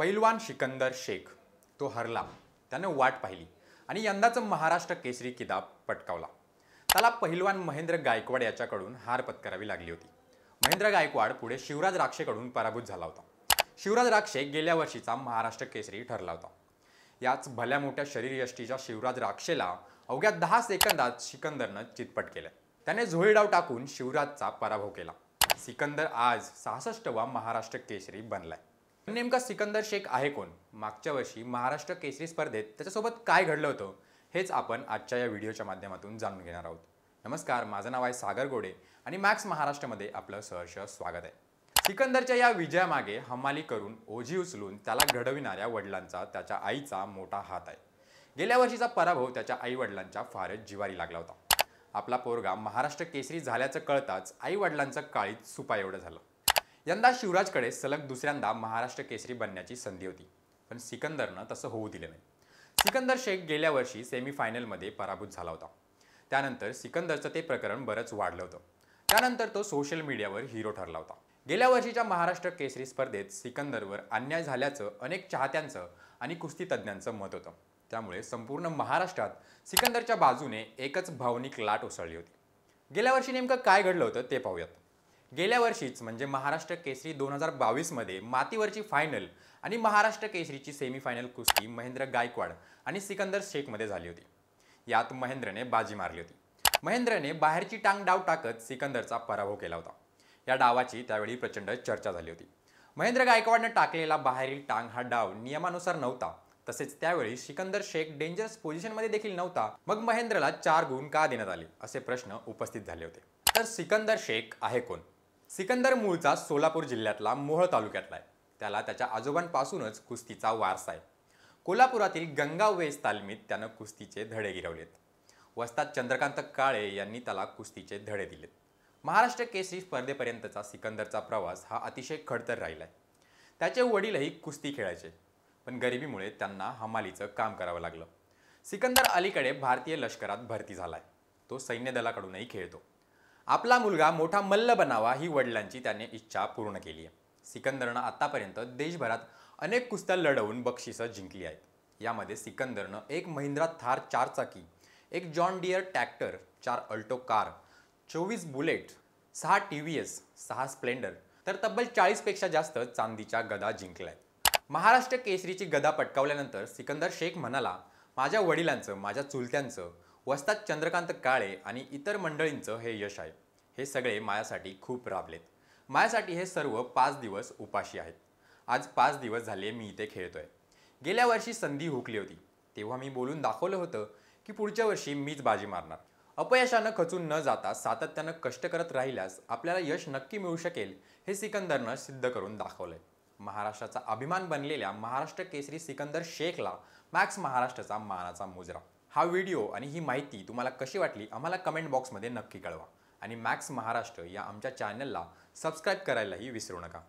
पैलवान सिकंदर शेख तो हरला त्यानं वाट पाहिली आणि यंदाचं महाराष्ट्र केसरी किताब पटकावला त्याला पहिलवान महेंद्र गायकवाड याच्याकडून हार पत्करावी लागली होती महेंद्र गायकवाड पुढे शिवराज राक्षेकडून पराभूत झाला होता शिवराज राक्षे गेल्या वर्षीचा महाराष्ट्र केसरी ठरला होता याच भल्या मोठ्या शरीरयष्टीच्या शिवराज राक्षेला अवघ्या दहा सेकंदात सिकंदरनं चितपट केलं त्याने झोळीडाव टाकून शिवराजचा पराभव केला सिकंदर आज सहासष्टवा महाराष्ट्र केसरी बनलाय नेमका सिकंदर शेख आहे कोण मागच्या वर्षी महाराष्ट्र केसरी स्पर्धेत त्याच्यासोबत काय घडलं होतं हेच आपण आजच्या या व्हिडिओच्या माध्यमातून जाणून घेणार आहोत नमस्कार माझं नाव आहे सागर गोडे आणि मॅक्स महाराष्ट्रामध्ये आपलं सहर्ष स्वागत आहे सिकंदरच्या या विजयामागे हमाली करून ओझी उचलून त्याला घडविणाऱ्या वडिलांचा त्याच्या आईचा मोठा हात आहे गेल्या वर्षीचा पराभव त्याच्या आई वडिलांच्या फारच जिवारी लागला होता आपला पोरगा महाराष्ट्र केसरी झाल्याचं कळताच आई वडिलांचं काळीत सुपा एवढं झालं यंदा शिवराजकडे सलग दुसऱ्यांदा महाराष्ट्र केसरी बनण्याची संधी होती पण सिकंदरनं तसं होऊ दिलं नाही सिकंदर शेख गेल्या वर्षी सेमीफायनलमध्ये पराभूत झाला होता त्यानंतर सिकंदरचं ते प्रकरण बरंच वाढलं होतं त्यानंतर तो सोशल मीडियावर हिरो ठरला होता गेल्या वर्षीच्या महाराष्ट्र केसरी स्पर्धेत सिकंदरवर अन्याय झाल्याचं अनेक चाहत्यांचं आणि कुस्ती तज्ज्ञांचं मत होतं त्यामुळे संपूर्ण महाराष्ट्रात सिकंदरच्या बाजूने एकच भावनिक लाट उसळली होती गेल्या वर्षी नेमकं काय घडलं होतं ते पाहूयात गेल्या वर्षीच म्हणजे महाराष्ट्र केसरी दोन हजार बावीसमध्ये मातीवरची फायनल आणि महाराष्ट्र केसरीची सेमीफायनल कुस्ती महेंद्र गायकवाड आणि सिकंदर शेखमध्ये झाली होती यात महेंद्रने बाजी मारली होती महेंद्रने बाहेरची टांग डाव टाकत सिकंदरचा पराभव केला होता या डावाची त्यावेळी प्रचंड चर्चा झाली होती महेंद्र गायकवाडनं टाकलेला बाहेरील टांग हा डाव नियमानुसार नव्हता तसेच त्यावेळी सिकंदर शेख डेंजरस पोझिशनमध्ये देखील नव्हता मग महेंद्रला चार गुण का देण्यात आले असे प्रश्न उपस्थित झाले होते तर सिकंदर शेख आहे कोण सिकंदर मूळचा सोलापूर जिल्ह्यातला मोहळ तालुक्यातला आहे त्याला त्याच्या आजोबांपासूनच कुस्तीचा वारसा आहे कोल्हापुरातील गंगा वेस तालमीत त्यानं कुस्तीचे धडे गिरवलेत वस्तात चंद्रकांत काळे यांनी त्याला कुस्तीचे धडे दिलेत महाराष्ट्र केसरी स्पर्धेपर्यंतचा सिकंदरचा प्रवास हा अतिशय खडतर राहिला आहे त्याचे वडीलही कुस्ती खेळायचे पण गरिबीमुळे त्यांना हमालीचं काम करावं लागलं सिकंदर अलीकडे भारतीय लष्करात भरती झाला आहे तो सैन्य दलाकडूनही खेळतो आपला मुलगा मोठा मल्ल बनावा ही वडिलांची त्याने इच्छा पूर्ण केली आहे सिकंदरनं आतापर्यंत देशभरात अनेक कुस्त्या लढवून बक्षिसं जिंकली आहेत यामध्ये सिकंदरनं एक महिंद्रा थार चारचाकी एक जॉन डियर टॅक्टर चार अल्टो कार चोवीस बुलेट सहा टी व्ही एस सहा स्प्लेंडर तर तब्बल चाळीसपेक्षा जास्त चांदीच्या गदा जिंकल्या आहेत महाराष्ट्र केसरीची गदा पटकावल्यानंतर सिकंदर शेख म्हणाला माझ्या वडिलांचं माझ्या चुलत्यांचं वस्तात चंद्रकांत काळे आणि इतर मंडळींचं हे यश आहे हे सगळे माझ्यासाठी खूप राबलेत माझ्यासाठी हे सर्व पाच दिवस उपाशी आहेत आज पाच दिवस झाले मी इथे खेळतोय गेल्या वर्षी संधी हुकली होती तेव्हा मी बोलून दाखवलं होतं की पुढच्या वर्षी मीच बाजी मारणार अपयशानं खचून न जाता सातत्यानं कष्ट करत राहिल्यास आपल्याला यश नक्की मिळू शकेल हे सिकंदरनं सिद्ध करून दाखवलंय महाराष्ट्राचा अभिमान बनलेल्या महाराष्ट्र केसरी सिकंदर शेखला मॅक्स महाराष्ट्राचा मानाचा मुजरा हा व्हिडिओ आणि ही माहिती तुम्हाला कशी वाटली आम्हाला कमेंट बॉक्समध्ये नक्की कळवा आणि मॅक्स महाराष्ट्र या आमच्या चॅनलला सबस्क्राईब करायलाही विसरू नका